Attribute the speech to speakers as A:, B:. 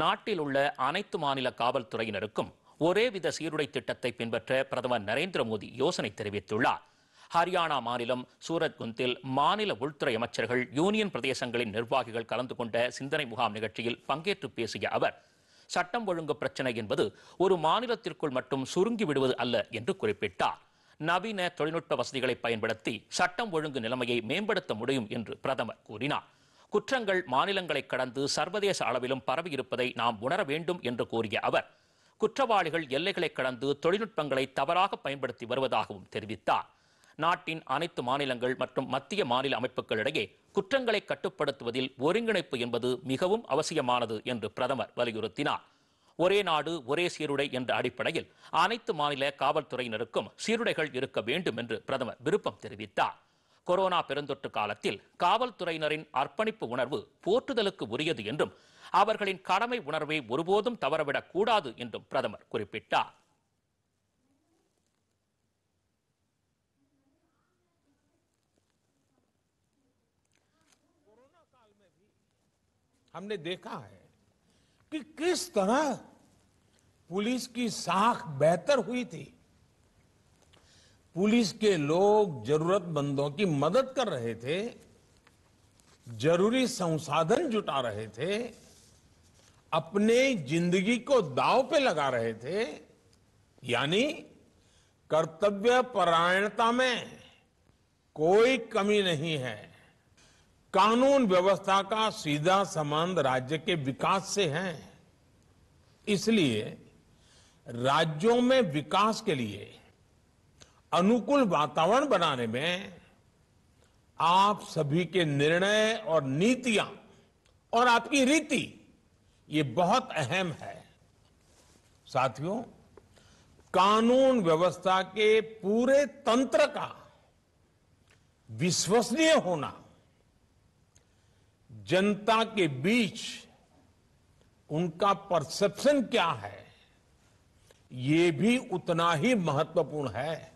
A: நாட்டில் உள்ள அனைத்து மாநில காவல்துறையினருக்கும் ஒரே வித சீருடை திட்டத்தை பின்பற்ற பிரதமர் நரேந்திர மோடி யோசனை தெரிவித்துள்ளார் ஹரியானா மாநிலம் குந்தில் மாநில உள்துறை அமைச்சர்கள் யூனியன் பிரதேசங்களின் நிர்வாகிகள் கலந்து கொண்ட சிந்தனை முகாம் நிகழ்ச்சியில் பங்கேற்று பேசிய அவர் சட்டம் ஒழுங்கு பிரச்சினை என்பது ஒரு மாநிலத்திற்குள் மட்டும் சுருங்கி விடுவது அல்ல என்று குறிப்பிட்டார் நவீன தொழில்நுட்ப வசதிகளை பயன்படுத்தி சட்டம் ஒழுங்கு நிலைமையை மேம்படுத்த முடியும் என்று பிரதமர் கூறினார் குற்றங்கள் மாநிலங்களை கடந்து சர்வதேச அளவிலும் பரவியிருப்பதை நாம் உணர வேண்டும் என்று கூறிய அவர் குற்றவாளிகள் எல்லைகளை கடந்து தொழில்நுட்பங்களை தவறாக பயன்படுத்தி வருவதாகவும் தெரிவித்தார் நாட்டின் அனைத்து மாநிலங்கள் மற்றும் மத்திய மாநில அமைப்புகளிடையே குற்றங்களை கட்டுப்படுத்துவதில் ஒருங்கிணைப்பு என்பது மிகவும் அவசியமானது என்று பிரதமர் வலியுறுத்தினார் ஒரே நாடு ஒரே சீருடை என்ற அடிப்படையில் அனைத்து மாநில காவல்துறையினருக்கும் சீருடைகள் இருக்க வேண்டும் என்று பிரதமர் விருப்பம் தெரிவித்தார் கொரோனா பெருந்தொற்று காலத்தில் காவல்துறையினரின் அர்ப்பணிப்பு உணர்வு போற்றுதலுக்கு உரியது என்றும் அவர்களின் கடமை உணர்வை ஒருபோதும் தவறவிடக் கூடாது என்றும் பிரதமர் குறிப்பிட்டார்
B: हमने देखा है कि किस तरह पुलिस की साख बेहतर हुई थी पुलिस के लोग जरूरतमंदों की मदद कर रहे थे जरूरी संसाधन जुटा रहे थे अपने जिंदगी को दाव पे लगा रहे थे यानी कर्तव्य परायणता में कोई कमी नहीं है कानून व्यवस्था का सीधा संबंध राज्य के विकास से है इसलिए राज्यों में विकास के लिए अनुकूल वातावरण बनाने में आप सभी के निर्णय और नीतियां और आपकी रीति ये बहुत अहम है साथियों कानून व्यवस्था के पूरे तंत्र का विश्वसनीय होना जनता के बीच उनका परसेप्शन क्या है ये भी उतना ही महत्वपूर्ण है